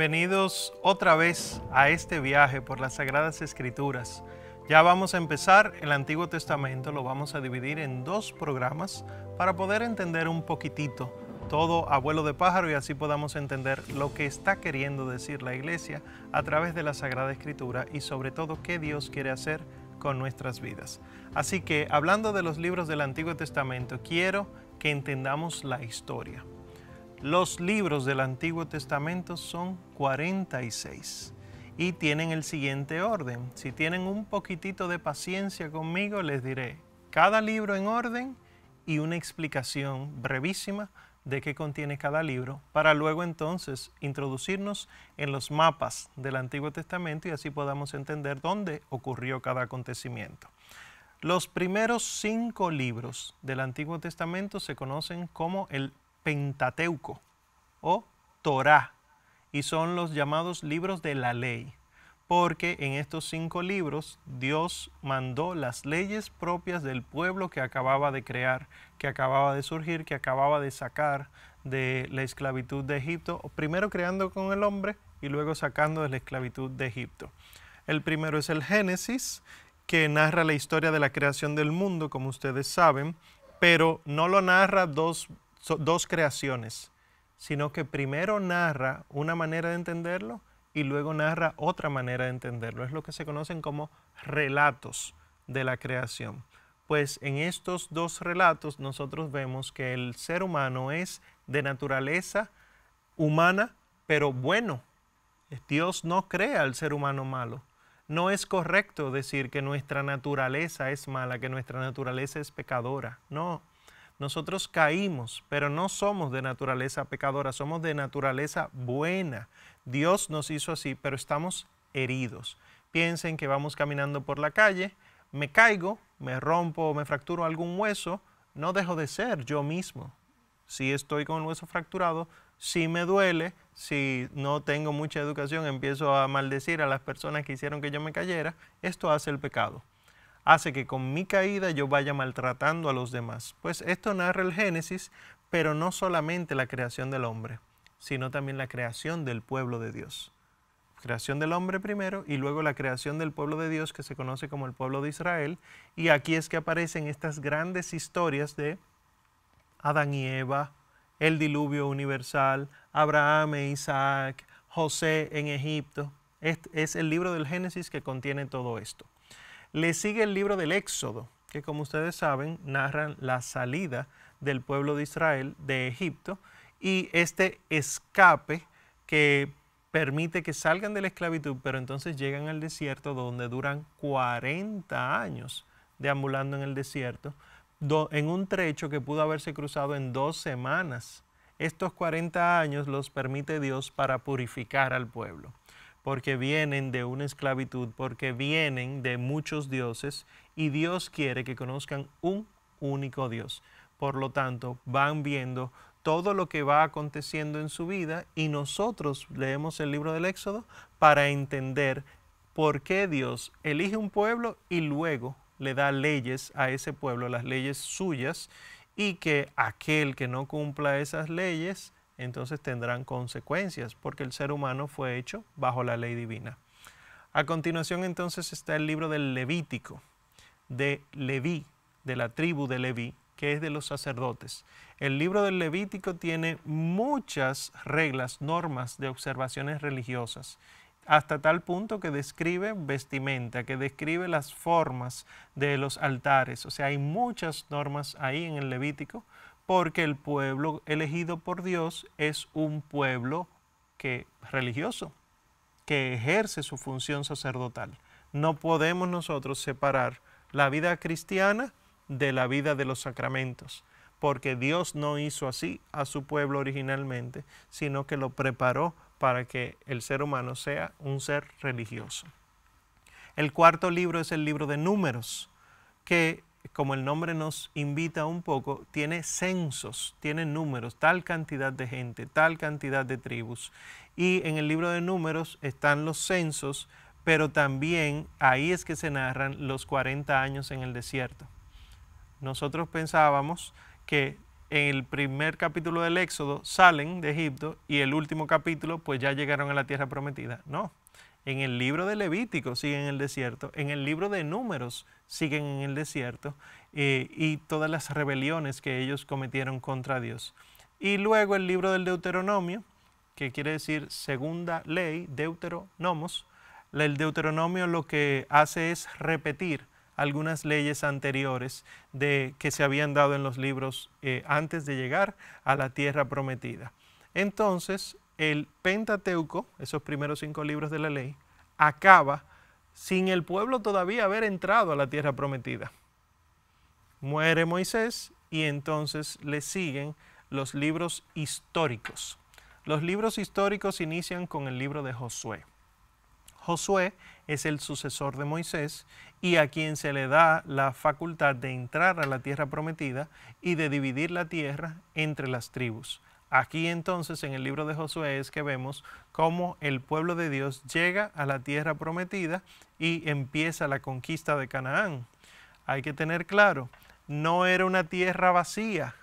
bienvenidos otra vez a este viaje por las Sagradas Escrituras. Ya vamos a empezar el Antiguo Testamento, lo vamos a dividir en dos programas para poder entender un poquitito todo a vuelo de pájaro y así podamos entender lo que está queriendo decir la iglesia a través de la Sagrada Escritura y sobre todo qué Dios quiere hacer con nuestras vidas. Así que hablando de los libros del Antiguo Testamento, quiero que entendamos la historia. Los libros del Antiguo Testamento son 46 y tienen el siguiente orden. Si tienen un poquitito de paciencia conmigo, les diré cada libro en orden y una explicación brevísima de qué contiene cada libro, para luego entonces introducirnos en los mapas del Antiguo Testamento y así podamos entender dónde ocurrió cada acontecimiento. Los primeros cinco libros del Antiguo Testamento se conocen como el Pentateuco o Torá y son los llamados libros de la ley, porque en estos cinco libros Dios mandó las leyes propias del pueblo que acababa de crear, que acababa de surgir, que acababa de sacar de la esclavitud de Egipto, primero creando con el hombre y luego sacando de la esclavitud de Egipto. El primero es el Génesis, que narra la historia de la creación del mundo, como ustedes saben, pero no lo narra dos dos creaciones, sino que primero narra una manera de entenderlo y luego narra otra manera de entenderlo. Es lo que se conocen como relatos de la creación. Pues en estos dos relatos nosotros vemos que el ser humano es de naturaleza humana, pero bueno. Dios no crea al ser humano malo. No es correcto decir que nuestra naturaleza es mala, que nuestra naturaleza es pecadora. No, nosotros caímos, pero no somos de naturaleza pecadora, somos de naturaleza buena. Dios nos hizo así, pero estamos heridos. Piensen que vamos caminando por la calle, me caigo, me rompo, me fracturo algún hueso, no dejo de ser yo mismo. Si estoy con el hueso fracturado, si me duele, si no tengo mucha educación, empiezo a maldecir a las personas que hicieron que yo me cayera, esto hace el pecado hace que con mi caída yo vaya maltratando a los demás. Pues esto narra el Génesis, pero no solamente la creación del hombre, sino también la creación del pueblo de Dios. Creación del hombre primero y luego la creación del pueblo de Dios que se conoce como el pueblo de Israel. Y aquí es que aparecen estas grandes historias de Adán y Eva, el diluvio universal, Abraham e Isaac, José en Egipto. Este es el libro del Génesis que contiene todo esto. Le sigue el libro del Éxodo, que como ustedes saben narra la salida del pueblo de Israel de Egipto y este escape que permite que salgan de la esclavitud, pero entonces llegan al desierto donde duran 40 años deambulando en el desierto, en un trecho que pudo haberse cruzado en dos semanas. Estos 40 años los permite Dios para purificar al pueblo porque vienen de una esclavitud, porque vienen de muchos dioses y Dios quiere que conozcan un único Dios. Por lo tanto, van viendo todo lo que va aconteciendo en su vida y nosotros leemos el libro del Éxodo para entender por qué Dios elige un pueblo y luego le da leyes a ese pueblo, las leyes suyas, y que aquel que no cumpla esas leyes entonces tendrán consecuencias, porque el ser humano fue hecho bajo la ley divina. A continuación entonces está el libro del Levítico, de Leví, de la tribu de Leví, que es de los sacerdotes. El libro del Levítico tiene muchas reglas, normas de observaciones religiosas, hasta tal punto que describe vestimenta, que describe las formas de los altares. O sea, hay muchas normas ahí en el Levítico porque el pueblo elegido por Dios es un pueblo que, religioso, que ejerce su función sacerdotal. No podemos nosotros separar la vida cristiana de la vida de los sacramentos, porque Dios no hizo así a su pueblo originalmente, sino que lo preparó para que el ser humano sea un ser religioso. El cuarto libro es el libro de números, que como el nombre nos invita un poco, tiene censos, tiene números, tal cantidad de gente, tal cantidad de tribus. Y en el libro de números están los censos, pero también ahí es que se narran los 40 años en el desierto. Nosotros pensábamos que en el primer capítulo del Éxodo salen de Egipto y el último capítulo pues ya llegaron a la tierra prometida. No, en el libro de Levítico siguen en el desierto, en el libro de Números siguen en el desierto eh, y todas las rebeliones que ellos cometieron contra Dios. Y luego el libro del Deuteronomio, que quiere decir segunda ley, Deuteronomos. El Deuteronomio lo que hace es repetir algunas leyes anteriores de, que se habían dado en los libros eh, antes de llegar a la tierra prometida. Entonces, el Pentateuco, esos primeros cinco libros de la ley, acaba sin el pueblo todavía haber entrado a la tierra prometida. Muere Moisés y entonces le siguen los libros históricos. Los libros históricos inician con el libro de Josué. Josué es el sucesor de Moisés y a quien se le da la facultad de entrar a la tierra prometida y de dividir la tierra entre las tribus. Aquí entonces en el libro de Josué es que vemos cómo el pueblo de Dios llega a la tierra prometida y empieza la conquista de Canaán. Hay que tener claro, no era una tierra vacía,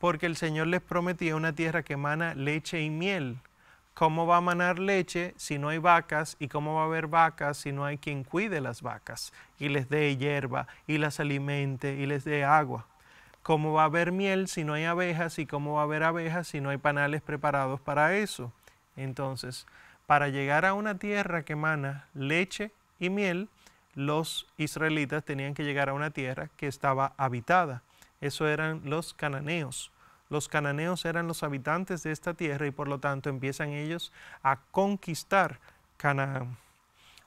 porque el Señor les prometía una tierra que emana leche y miel. ¿Cómo va a manar leche si no hay vacas? ¿Y cómo va a haber vacas si no hay quien cuide las vacas y les dé hierba y las alimente y les dé agua? ¿Cómo va a haber miel si no hay abejas? ¿Y cómo va a haber abejas si no hay panales preparados para eso? Entonces, para llegar a una tierra que emana leche y miel, los israelitas tenían que llegar a una tierra que estaba habitada. Eso eran los cananeos. Los cananeos eran los habitantes de esta tierra y por lo tanto empiezan ellos a conquistar Canaán.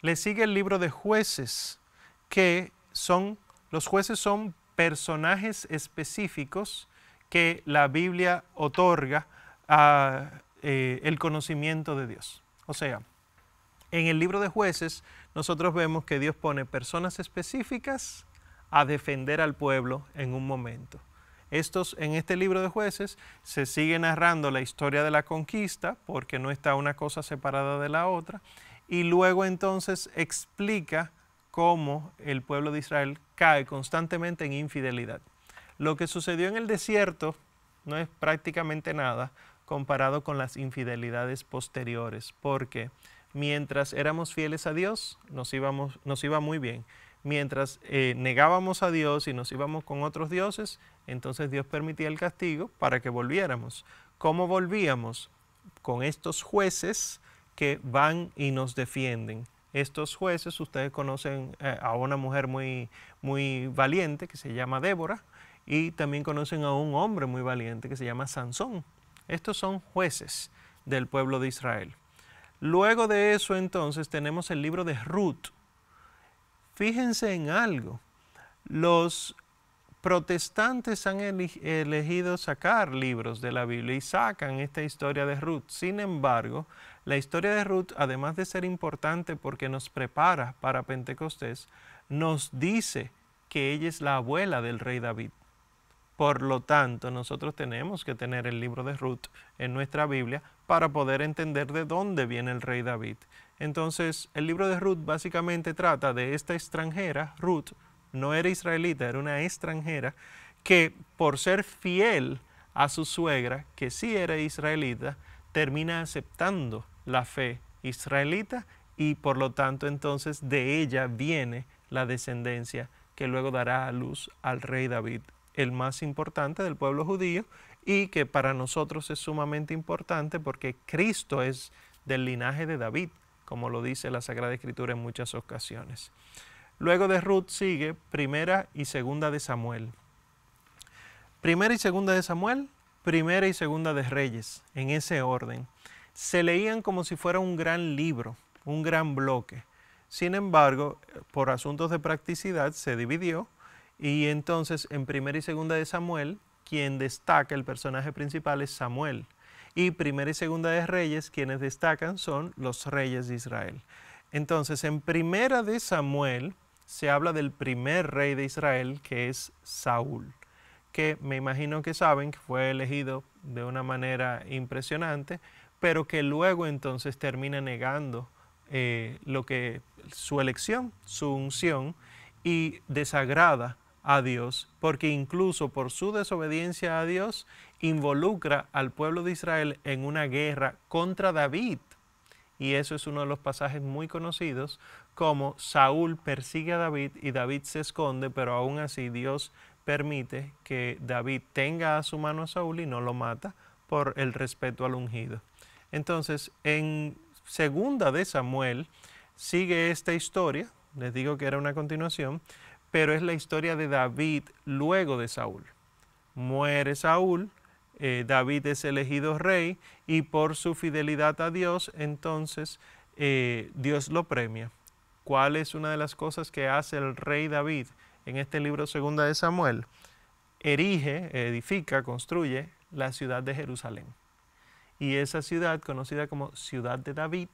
Le sigue el libro de jueces, que son, los jueces son personajes específicos que la Biblia otorga a eh, el conocimiento de Dios. O sea, en el libro de jueces nosotros vemos que Dios pone personas específicas a defender al pueblo en un momento. Estos, en este libro de jueces se sigue narrando la historia de la conquista, porque no está una cosa separada de la otra, y luego entonces explica cómo el pueblo de Israel cae constantemente en infidelidad. Lo que sucedió en el desierto no es prácticamente nada comparado con las infidelidades posteriores, porque mientras éramos fieles a Dios, nos, iba muy bien. Mientras eh, negábamos a Dios y nos íbamos con otros dioses, entonces Dios permitía el castigo para que volviéramos. ¿Cómo volvíamos? Con estos jueces que van y nos defienden estos jueces. Ustedes conocen eh, a una mujer muy, muy valiente que se llama Débora y también conocen a un hombre muy valiente que se llama Sansón. Estos son jueces del pueblo de Israel. Luego de eso entonces tenemos el libro de Ruth. Fíjense en algo. Los protestantes han elegido sacar libros de la Biblia y sacan esta historia de Ruth. Sin embargo, la historia de Ruth, además de ser importante porque nos prepara para Pentecostés, nos dice que ella es la abuela del rey David. Por lo tanto, nosotros tenemos que tener el libro de Ruth en nuestra Biblia para poder entender de dónde viene el rey David. Entonces, el libro de Ruth básicamente trata de esta extranjera, Ruth, no era israelita, era una extranjera, que por ser fiel a su suegra, que sí era israelita, termina aceptando la fe israelita y por lo tanto entonces de ella viene la descendencia que luego dará a luz al rey David, el más importante del pueblo judío y que para nosotros es sumamente importante porque Cristo es del linaje de David, como lo dice la Sagrada Escritura en muchas ocasiones. Luego de Ruth sigue Primera y Segunda de Samuel. Primera y Segunda de Samuel, Primera y Segunda de Reyes, en ese orden. Se leían como si fuera un gran libro, un gran bloque. Sin embargo, por asuntos de practicidad se dividió y entonces en Primera y Segunda de Samuel, quien destaca el personaje principal es Samuel. Y Primera y Segunda de Reyes, quienes destacan son los reyes de Israel. Entonces, en Primera de Samuel, se habla del primer rey de Israel, que es Saúl, que me imagino que saben que fue elegido de una manera impresionante, pero que luego entonces termina negando eh, lo que su elección, su unción, y desagrada a Dios, porque incluso por su desobediencia a Dios involucra al pueblo de Israel en una guerra contra David, y eso es uno de los pasajes muy conocidos, como Saúl persigue a David y David se esconde, pero aún así Dios permite que David tenga a su mano a Saúl y no lo mata por el respeto al ungido. Entonces, en segunda de Samuel sigue esta historia, les digo que era una continuación, pero es la historia de David luego de Saúl. Muere Saúl, eh, David es elegido rey y por su fidelidad a Dios, entonces eh, Dios lo premia. ¿Cuál es una de las cosas que hace el rey David en este libro segunda de Samuel? Erige, edifica, construye la ciudad de Jerusalén. Y esa ciudad, conocida como Ciudad de David,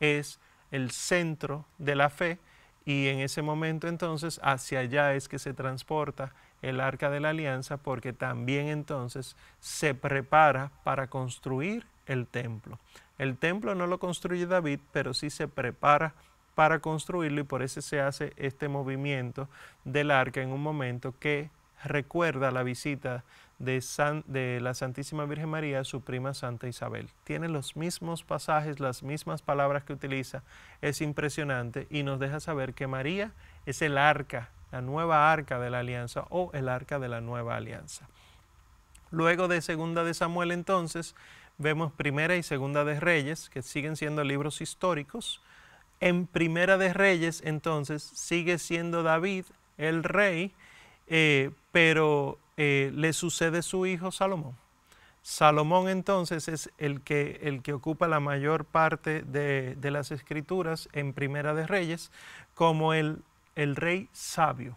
es el centro de la fe y en ese momento entonces hacia allá es que se transporta el arca de la alianza porque también entonces se prepara para construir el templo. El templo no lo construye David, pero sí se prepara para construirlo y por eso se hace este movimiento del arca en un momento que recuerda la visita de, de, la Santísima Virgen María a su prima Santa Isabel. Tiene los mismos pasajes, las mismas palabras que utiliza. Es impresionante y nos deja saber que María es el arca la nueva arca de la alianza o el arca de la nueva alianza. Luego de Segunda de Samuel entonces, vemos Primera y Segunda de Reyes, que siguen siendo libros históricos. En Primera de Reyes entonces sigue siendo David el rey, eh, pero eh, le sucede su hijo Salomón. Salomón entonces es el que, el que ocupa la mayor parte de, de, las escrituras en Primera de Reyes como el el rey sabio.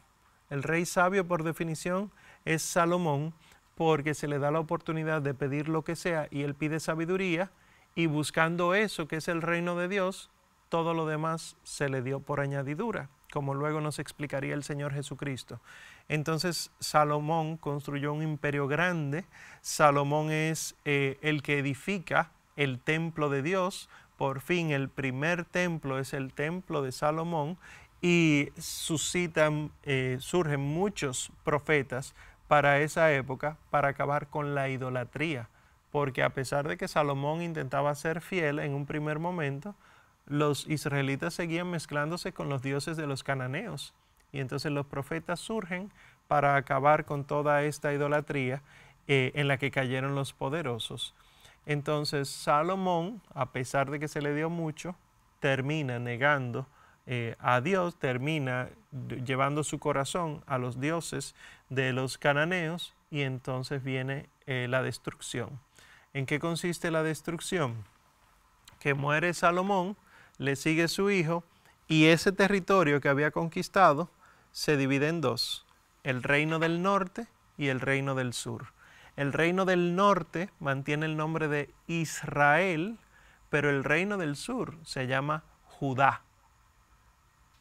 El rey sabio, por definición, es Salomón, porque se le da la oportunidad de pedir lo que sea y él pide sabiduría, y buscando eso, que es el reino de Dios, todo lo demás se le dio por añadidura, como luego nos explicaría el Señor Jesucristo. Entonces Salomón construyó un imperio grande, Salomón es eh, el que edifica el templo de Dios, por fin el primer templo es el templo de Salomón y suscitan, eh, surgen muchos profetas para esa época para acabar con la idolatría, porque a pesar de que Salomón intentaba ser fiel en un primer momento, los israelitas seguían mezclándose con los dioses de los cananeos. Y entonces los profetas surgen para acabar con toda esta idolatría eh, en la que cayeron los poderosos. Entonces Salomón, a pesar de que se le dio mucho, termina negando eh, a Dios, termina llevando su corazón a los dioses de los cananeos y entonces viene eh, la destrucción. ¿En qué consiste la destrucción? Que muere Salomón, le sigue su hijo y ese territorio que había conquistado se divide en dos, el reino del norte y el reino del sur. El reino del norte mantiene el nombre de Israel, pero el reino del sur se llama Judá.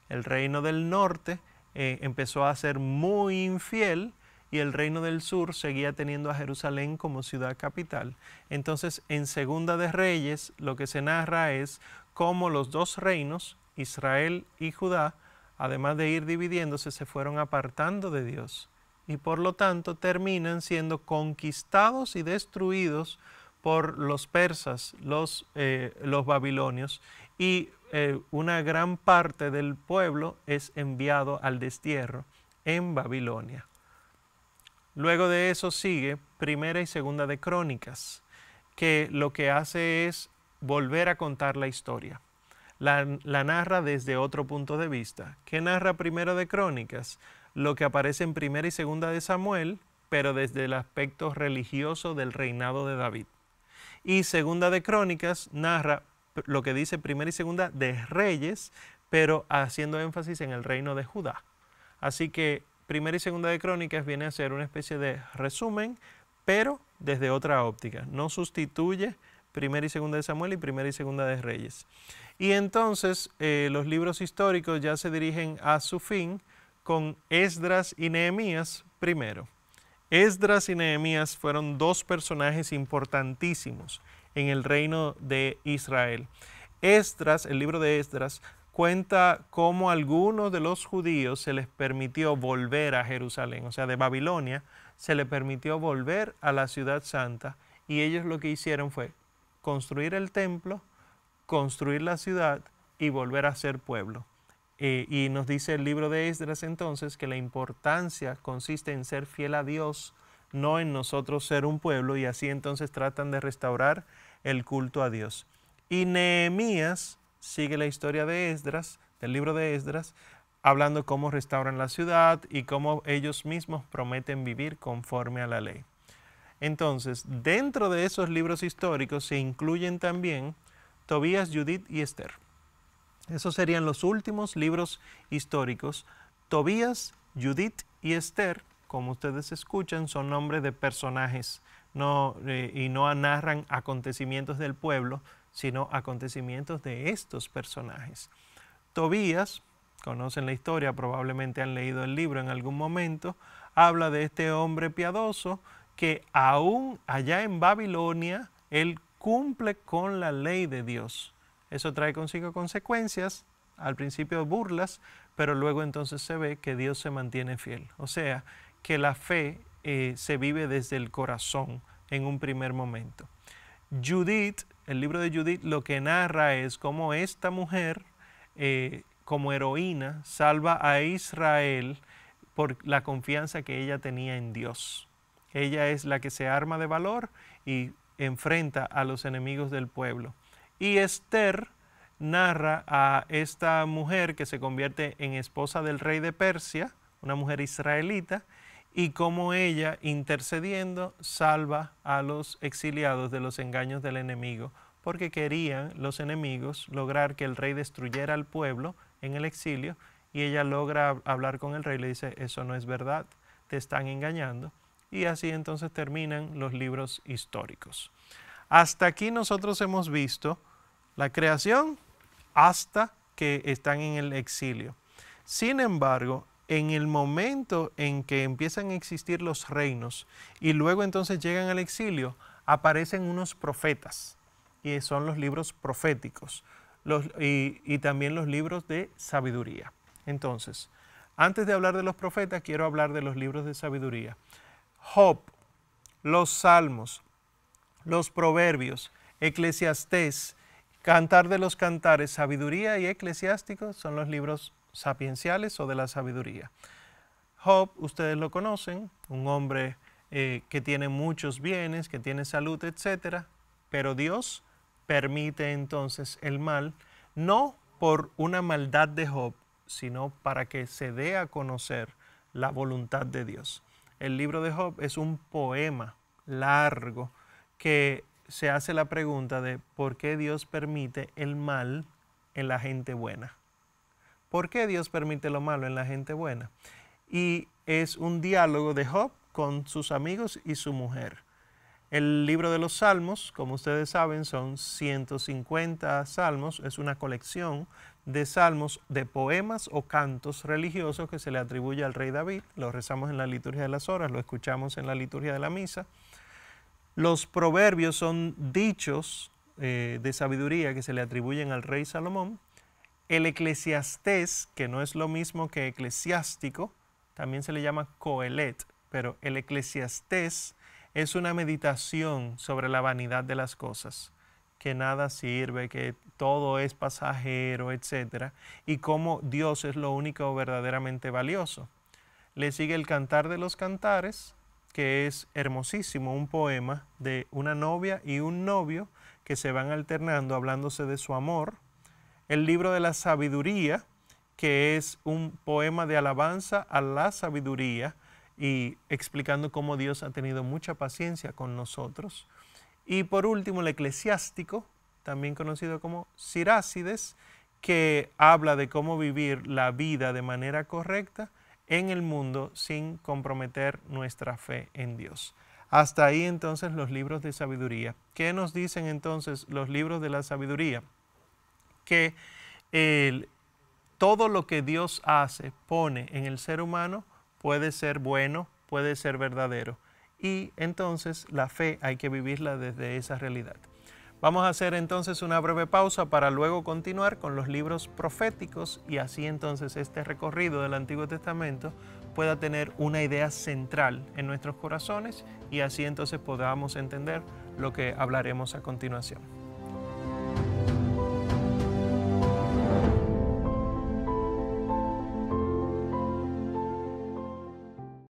El reino del norte eh, empezó a ser muy infiel y el reino del sur seguía teniendo a Jerusalén como ciudad capital. Entonces, en Segunda de Reyes, lo que se narra es cómo los dos reinos, Israel y Judá, además de ir dividiéndose, se fueron apartando de Dios y por lo tanto terminan siendo conquistados y destruidos por los persas, los eh, babilonios y eh, una gran parte del pueblo es enviado al destierro en Babilonia. Luego de eso sigue Primera y Segunda de Crónicas, que lo que hace es volver a contar la historia. La, narra desde otro punto de vista. ¿Qué narra Primera de Crónicas? Lo que aparece en primera y segunda de Samuel, pero desde el aspecto religioso del reinado de David. Y segunda de Crónicas narra lo que dice primera y segunda de Reyes, pero haciendo énfasis en el reino de Judá. Así que primera y segunda de Crónicas viene a ser una especie de resumen, pero desde otra óptica. No sustituye primera y segunda de Samuel y primera y segunda de Reyes. Y entonces eh, los libros históricos ya se dirigen a su fin con Esdras y Nehemías primero. Esdras y Nehemías fueron dos personajes importantísimos en el reino de Israel. Esdras, el libro de Esdras, cuenta cómo algunos de los judíos se les permitió volver a Jerusalén, o sea, de Babilonia, se les permitió volver a la ciudad santa y ellos lo que hicieron fue construir el templo, construir la ciudad y volver a ser pueblo. Eh, y nos dice el libro de Esdras entonces que la importancia consiste en ser fiel a Dios, no en nosotros ser un pueblo, y así entonces tratan de restaurar el culto a Dios. Y Nehemías sigue la historia de Esdras, del libro de Esdras, hablando cómo restauran la ciudad y cómo ellos mismos prometen vivir conforme a la ley. Entonces, dentro de esos libros históricos se incluyen también Tobías, Judith y Esther. Esos serían los últimos libros históricos. Tobías, Judith y Esther, como ustedes escuchan, son nombres de personajes eh, y no narran acontecimientos del pueblo, sino acontecimientos de estos personajes. Tobías, conocen la historia, probablemente han leído el libro en algún momento, habla de este hombre piadoso que aún allá en Babilonia, él cumple con la ley de Dios. Eso trae consigo consecuencias, al principio burlas, pero luego entonces se ve que Dios se mantiene fiel. O sea, que la fe eh, se vive desde el corazón en un primer momento. Judith, el libro de Judith lo que narra es cómo esta mujer, eh, como heroína, salva a Israel por la confianza que ella tenía en Dios. Ella es la que se arma de valor y enfrenta a los enemigos del pueblo. Y Esther narra a esta mujer que se convierte en esposa del rey de Persia, una mujer israelita, y como ella, intercediendo, salva a los exiliados de los engaños del enemigo, porque querían los enemigos lograr que el rey destruyera al pueblo en el exilio, y ella logra hablar con el rey y le dice, eso no es verdad, te están engañando, y así entonces terminan los libros históricos. Hasta aquí nosotros hemos visto la creación hasta que están en el exilio. Sin embargo, en el momento en que empiezan a existir los reinos y luego entonces llegan al exilio, aparecen unos profetas, y son los libros proféticos y, también los libros de sabiduría. Entonces, antes de hablar de los profetas, quiero hablar de los libros de sabiduría. Job, los salmos, los proverbios, eclesiastés, cantar de los cantares, sabiduría y eclesiásticos son los libros sapienciales o de la sabiduría. Job, ustedes lo conocen, un hombre eh, que tiene muchos bienes, que tiene salud, etc. Pero Dios permite entonces el mal, no por una maldad de Job, sino para que se dé a conocer la voluntad de Dios. El libro de Job es un poema largo que se hace la pregunta de por qué Dios permite el mal en la gente buena. ¿Por qué Dios permite lo malo en la gente buena? Y es un diálogo de Job con sus amigos y su mujer. El libro de los Salmos, como ustedes saben, son 150 salmos, es una colección de salmos de poemas o cantos religiosos que se le atribuye al rey David. Lo rezamos en la liturgia de las horas, lo escuchamos en la liturgia de la misa. Los proverbios son dichos eh, de sabiduría que se le atribuyen al rey Salomón. El eclesiastés, que no es lo mismo que eclesiástico, también se le llama coelet, pero el eclesiastés es una meditación sobre la vanidad de las cosas, que nada sirve, que todo es pasajero, etc. Y cómo Dios es lo único verdaderamente valioso. Le sigue el Cantar de los Cantares, que es hermosísimo, un poema de una novia y un novio que se van alternando hablándose de su amor, el libro de la sabiduría, que es un poema de alabanza a la sabiduría y explicando cómo Dios ha tenido mucha paciencia con nosotros. Y por último, el eclesiástico, también conocido como Sirácides, que habla de cómo vivir la vida de manera correcta en el mundo sin comprometer nuestra fe en Dios. Hasta ahí entonces los libros de sabiduría. ¿Qué nos dicen entonces los libros de la sabiduría? que todo lo que Dios hace, pone en el ser humano, puede ser bueno, puede ser verdadero. Y entonces la fe hay que vivirla desde esa realidad. Vamos a hacer entonces una breve pausa para luego continuar con los libros proféticos y así entonces este recorrido del Antiguo Testamento pueda tener una idea central en nuestros corazones y así entonces podamos entender lo que hablaremos a continuación.